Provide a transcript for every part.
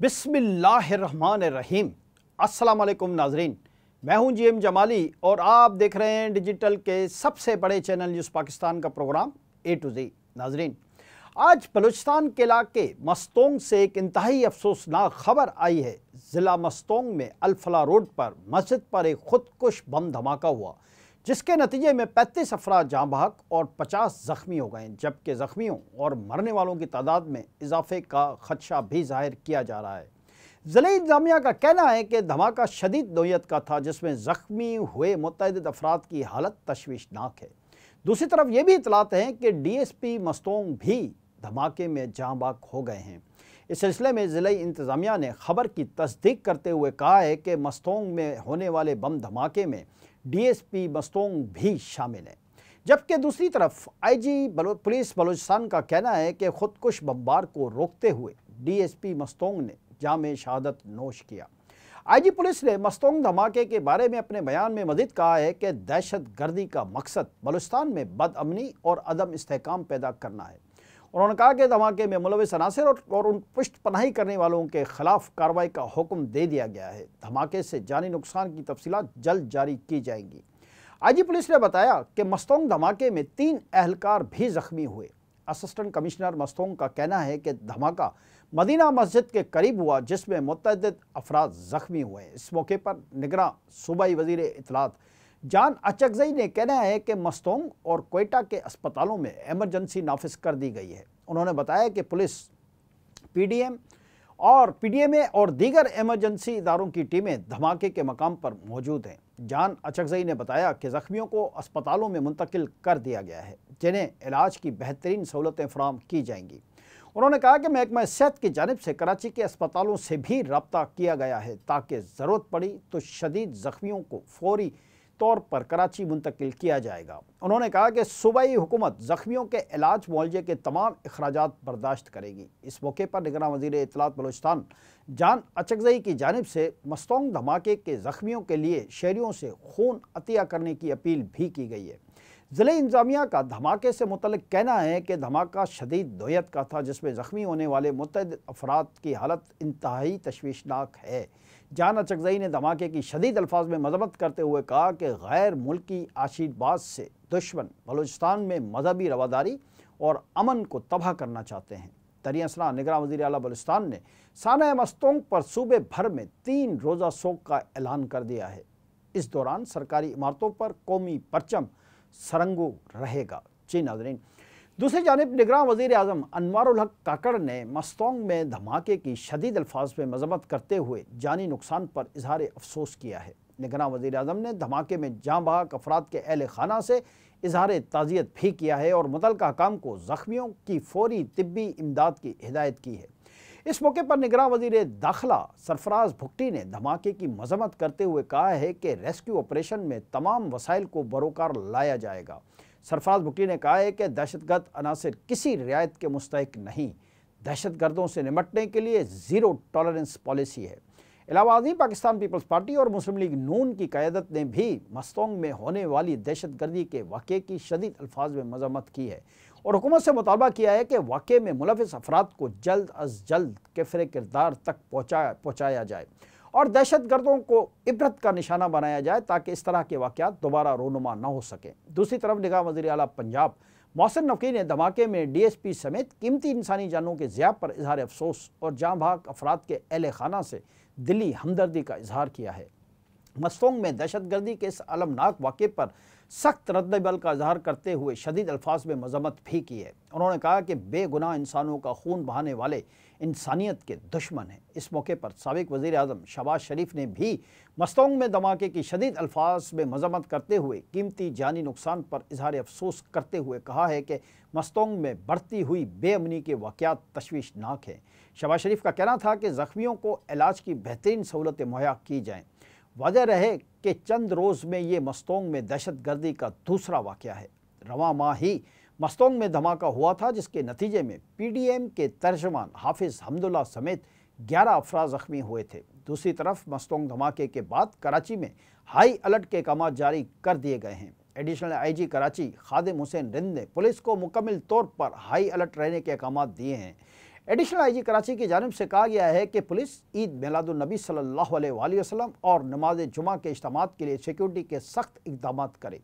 बिसमीम असलकम नाजरीन मैं हूं जीएम जमाली और आप देख रहे हैं डिजिटल के सबसे बड़े चैनल न्यूज़ पाकिस्तान का प्रोग्राम ए टू जी नाजरीन आज बलूचिस्तान के इलाके मस्तोंग से एक इंतहाई अफसोसनाक खबर आई है ज़िला मस्तोंग में अल्फला रोड पर मस्जिद पर एक खुदकुश बम धमाका हुआ जिसके नतीजे में पैंतीस अफराज जहाँ बहक और पचास ज़ख्मी हो गए जबकि ज़ख्मियों और मरने वालों की तादाद में इजाफे का खदशा भी जाहिर किया जा रहा है ज़िले इंतजामिया का कहना है कि धमाका शदीद नोयत का था जिसमें ज़ख्मी हुए मुतद अफराद की हालत तशवीशनाक है दूसरी तरफ ये भी इतलात हैं कि डी एस पी मस्तोंग भी धमाके में जहाँ बाक हो गए हैं इस सिलसिले में ज़िले इंतज़ामिया ने खबर की तस्दीक करते हुए कहा है कि मस्तोंग में होने वाले बम धमाके में डीएसपी मस्तोंग भी शामिल हैं जबकि दूसरी तरफ आईजी बलो, पुलिस बलूचिस्तान का कहना है कि खुदकुश बम्बार को रोकते हुए डीएसपी मस्तोंग ने जाम शहादत नोश किया आईजी पुलिस ने मस्तोंग धमाके के बारे में अपने बयान में मजीद कहा है कि दहशत गर्दी का मकसद बलुचस्तान में बदअमनी और अदम इसकाम पैदा करना है उन्होंने कहा कि धमाके में मुलविस अनासर और, उन पुष्ट पनाही करने वालों के खिलाफ कार्रवाई का हुक्म दे दिया गया है धमाके से जानी नुकसान की तफसीत जल्द जारी की जाएंगी आईजी पुलिस ने बताया कि मस्तोंग धमाके में तीन अहलकार भी जख्मी हुए असिस्टेंट कमिश्नर मस्तोंग का कहना है कि धमाका मदीना मस्जिद के करीब हुआ जिसमें मुतद अफराद जख्मी हुए इस मौके पर निगरान सूबाई वजीर इतलात जान अचकजई ने कहना है कि मस्तोंग और कोयटा के अस्पतालों में एमरजेंसी नाफिस कर दी गई है उन्होंने बताया कि पुलिस पीडीएम और पीडीएमए और दीगर एमरजेंसी इदारों की टीमें धमाके के मकाम पर मौजूद हैं जान अचकजई ने बताया कि जख्मियों को अस्पतालों में मुंतकिल कर दिया गया है जिन्हें इलाज की बेहतरीन सहूलतें फ्राहम की जाएंगी उन्होंने कहा कि महकमा सेहत की जानब से कराची के अस्पतालों से भी रबता किया गया है ताकि ज़रूरत पड़ी तो शदीद जख्मियों को फौरी तौर पर कराची मुंतकिल किया जाएगा उन्होंने कहा कि सूबाई हुकूमत ज़ख्मियों के इलाज मुआवजे के तमाम अखराज बर्दाश्त करेगी इस मौके पर निगरान वजीर इतलात बलोचिस्तान जान अचकजई की जानब से मस्तोंग धमाके के ज़ख्मियों के लिए शहरीों से खून अतिया करने की अपील भी की गई है ज़िले इंतजामिया का धमाके से मुतल कहना है कि धमाका शदीद दोयत का था जिसमें ज़ख्मी होने वाले मुतद अफराद की हालत इंतहाई तशवीशनाक है जान चकजई ने धमाके की शदीद अल्फाज में मजम्मत करते हुए कहा कि गैर मुल्की आशीर्वाद से दुश्मन बलूचिस्तान में मजहबी रवादारी और अमन को तबाह करना चाहते हैं दरियासना निगरान वजी अला बलुस्तान ने साना मस्तोंग पर सूबे भर में तीन रोज़ा शोक का ऐलान कर दिया है इस दौरान सरकारी इमारतों पर कौमी परचम सरंगो रहेगा जी नाजरीन दूसरी जानब निगरान वजीर अजम अनवारक काकड़ ने मस्तोंग में धमाके की शदीद अल्फाज में मजम्मत करते हुए जानी नुकसान पर इजहार अफसोस किया है निगरान वजी अजम ने धमाके में जहाँ बहाक अफराद के अहल खाना से इजहार ताज़ियत भी किया है और मुतल हकाम को ज़ख्मियों की फौरी तबी इमदाद की हिदायत की है इस मौके पर निगरान वजीर दाखिला सरफराज भुट्टी ने धमाके की मजम्मत करते हुए कहा है कि रेस्क्यू ऑपरेशन में तमाम वसाइल को बरोकार लाया जाएगा सरफराज भुट्टी ने कहा है कि दहशतगर्द अनासर किसी रियायत के मुस्तक नहीं दहशतगर्दों से निपटने के लिए ज़ीरो टॉलरेंस पॉलिसी है इलाहाबादी पाकिस्तान पीपल्स पार्टी और मुस्लिम लीग नून की क्यादत ने भी मस्तोंग में होने वाली दहशतगर्दी के वाक़े की शदीद अल्फाज में मजम्मत की है और हुकूमत से मुतालबा किया है कि वाक़े में मुलविस अफराद को जल्द अज जल्द किफर किरदार तक पहुँचा पहुँचाया जाए और दहशत गर्दों को इबरत का निशाना बनाया जाए ताकि इस तरह के वाक़ात दोबारा रोनुमा न हो सकें दूसरी तरफ निगाह वजी अला पंजाब मौसम नकी ने धमाके में डी एस पी समेत कीमती इंसानी जानों के ज़्याप पर इजहार अफसोस और जाँ भाग अफराद के अहल खाना से दिली हमदर्दी का इजहार किया है मस्तोंग में दहशत गर्दी के इस अलमनाक वाक़े पर सख्त रद्द बल का इजहार करते हुए शदीद अल्फाज में मजम्मत भी की है उन्होंने कहा कि बेगुनाह इंसानों का खून बहाने वाले इंसानियत के दुश्मन हैं इस मौके पर सबक वज़ी अजम शबाज शरीफ ने भी मस्तोंग में धमाके की शदीद अल्फाज में मजम्मत करते हुए कीमती जानी नुकसान पर इजहार अफसोस करते हुए कहा है कि मस्तोंग में बढ़ती हुई बेअमनी के वाक़ात तशवीशनाक हैं शबाज शरीफ का कहना था कि ज़ख्मियों को इलाज की बेहतरीन सहूलतें मुहैया की जाएँ वजह रहे कि चंद रोज़ में ये मस्तोंग में दहशत गर्दी का दूसरा वाक़ है रवा माह ही मस्तोंग में धमाका हुआ था जिसके नतीजे में पी डी एम के तर्जमान हाफिज़ हमदुल्ला समेत ग्यारह अफराज जख्मी हुए थे दूसरी तरफ मस्तोंग धमाके के बाद कराची में हाई अलर्ट के अहकाम जारी कर दिए गए हैं एडिशनल आईजी कराची खादिम हुसैन रिंद ने पुलिस को मुकम्मल तौर पर हाई अलर्ट रहने के अहकाम दिए हैं एडिशनल आईजी कराची की जानब से कहा गया है कि पुलिस ईद मिलादुलनबी सल्लल्लाहु वसलम और नमाज जुमा के इज्तम के लिए सिक्योरिटी के सख्त इकदाम करे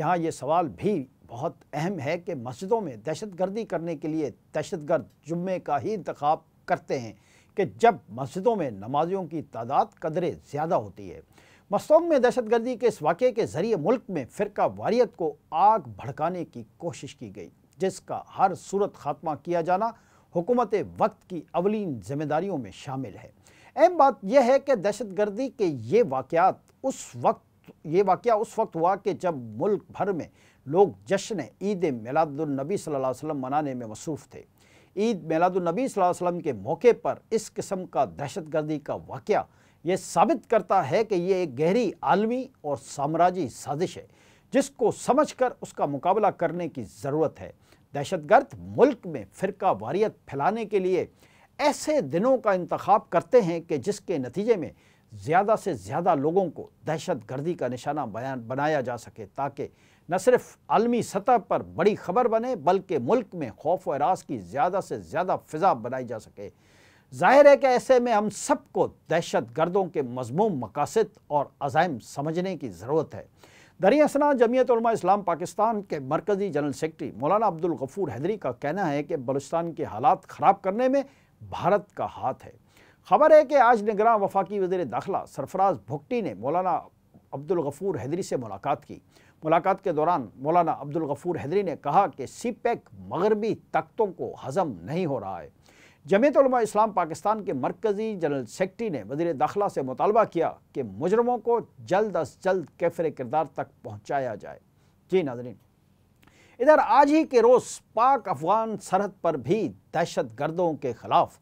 यहाँ ये सवाल भी बहुत अहम है कि मस्जिदों में दहशत गर्दी करने के लिए दहशत गर्द जुम्मे का ही इंतखब करते हैं कि जब मस्जिदों में नमाजियों की तादाद कदरें ज़्यादा होती है मस्तों में दहशत गर्दी के इस वाक़े के ज़रिए मुल्क में फ़िरका वारियत को आग भड़काने की कोशिश की गई जिसका हर सूरत खात्मा किया जाना हुकूमत वक्त की अवलिन जिम्मेदारियों में शामिल है अहम बात यह है कि दहशत गर्दी के ये वाक़ात उस वक्त ये वाक़ उस वक्त हुआ कि जब मुल्क भर में लोग जश्न ईद मिलादुलनबी सल्लल्लाहु अलैहि वसल्लम मनाने में मसरूफ़ थे ईद मिलादुलनबी सल्लल्लाहु अलैहि वसल्लम के मौके पर इस किस्म का दहशत गर्दी का वाक़ ये साबित करता है कि ये एक गहरी आलमी और साम्राज्य साजिश है जिसको समझ कर उसका मुकाबला करने की ज़रूरत है दहशतगर्द मुल्क में फ़िरका वारियत फैलाने के लिए ऐसे दिनों का इंतखब करते हैं कि जिसके नतीजे में ज़्यादा से ज़्यादा लोगों को दहशत गर्दी का निशाना बयान बनाया जा सके ताकि न सिर्फ आलमी सतह पर बड़ी खबर बने बल्कि मुल्क में खौफ व रास की ज़्यादा से ज़्यादा फ़िज़ा बनाई जा सके जाहिर है कि ऐसे में हम सबको दहशत गर्दों के मजमूम मकासद और अजायम समझने की ज़रूरत है दरी असना जमीयत इस्लाम पाकिस्तान के मरकज़ी जनरल सेक्रेटरी मौलाना अब्दुल गफूर हैदरी का कहना है कि बलुस्तान के हालात ख़राब करने में भारत का हाथ है खबर है कि आज निगरान वफाकी वजीर दाखिला सरफराज भुगटी ने मौलाना अब्दुल गफूर हैदरी से मुलाकात की मुलाकात के दौरान मौलाना अब्दुल गफूर हैदरी ने कहा कि सी पैक मगरबी ताकतों को हजम नहीं हो रहा है जमीत इस्लाम पाकिस्तान के मरकज़ी जनरल सेक्रटरी ने वजीर दाखिला से मुतालबा किया कि मुजरमों को जल्द अज जल्द कैफर किरदार तक पहुँचाया जाए जी नाजरीन इधर आज ही के रोज़ पाक अफगान सरहद पर भी दहशत गर्दों के खिलाफ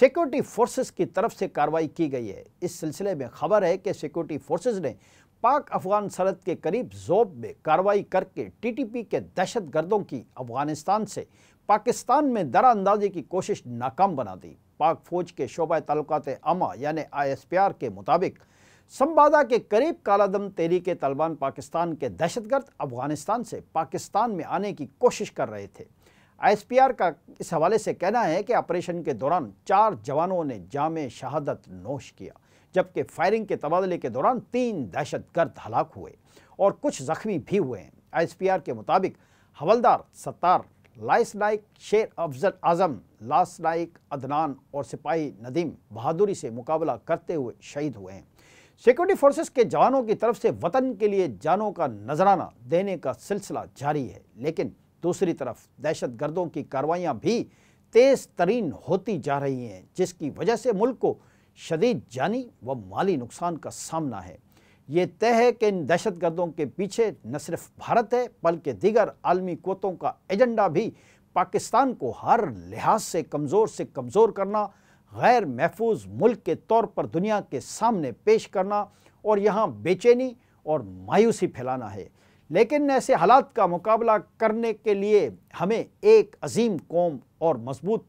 सिक्योरिटी फोर्सेस की तरफ से कार्रवाई की गई है इस सिलसिले में खबर है कि सिक्योरिटी फोर्सेस ने पाक अफगान सरहद के करीब जोब में कार्रवाई करके टीटीपी के दहशत गर्दों की अफगानिस्तान से पाकिस्तान में दरानंदाजी की कोशिश नाकाम बना दी पाक फौज के शोबा तलक़ात अमा यानी आर के मुताबिक संबादा के करीब कालादम के तलबान पाकिस्तान के दहशतगर्द अफगानिस्तान से पाकिस्तान में आने की कोशिश कर रहे थे आईएसपीआर का इस हवाले से कहना है कि ऑपरेशन के दौरान चार जवानों ने जाम शहादत नोश किया जबकि फायरिंग के तबादले के दौरान तीन दहशतगर्द हलाक हुए और कुछ जख्मी भी हुए हैं आर के मुताबिक हवलदार सत्तार लाइस नाइक शेर अफजल आजम लास नाइक अदनान और सिपाही नदीम बहादुरी से मुकाबला करते हुए शहीद हुए हैं सिक्योरिटी फोर्सेस के जवानों की तरफ से वतन के लिए जानों का नजराना देने का सिलसिला जारी है लेकिन दूसरी तरफ दहशत गर्दों की कार्रवाइयाँ भी तेज तरीन होती जा रही हैं जिसकी वजह से मुल्क को शदीद जानी व माली नुकसान का सामना है ये तय है कि इन दहशत गर्दों के पीछे न सिर्फ भारत है बल्कि दीगर आलमी कोतों का एजेंडा भी पाकिस्तान को हर लिहाज से कमज़ोर से कमज़ोर करना गैर महफूज मुल्क के तौर पर दुनिया के सामने पेश करना और यहाँ बेचैनी और मायूसी फैलाना है लेकिन ऐसे हालात का मुकाबला करने के लिए हमें एक अजीम कौम और मजबूत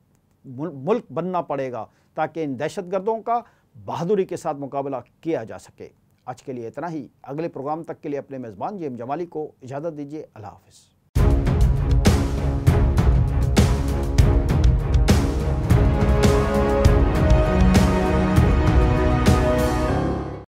मुल्क बनना पड़ेगा ताकि इन दहशत गर्दों का बहादुरी के साथ मुकाबला किया जा सके आज के लिए इतना ही अगले प्रोग्राम तक के लिए अपने मेज़बान जेम जमाली को इजाज़त दीजिए अल्लाह हाफिज़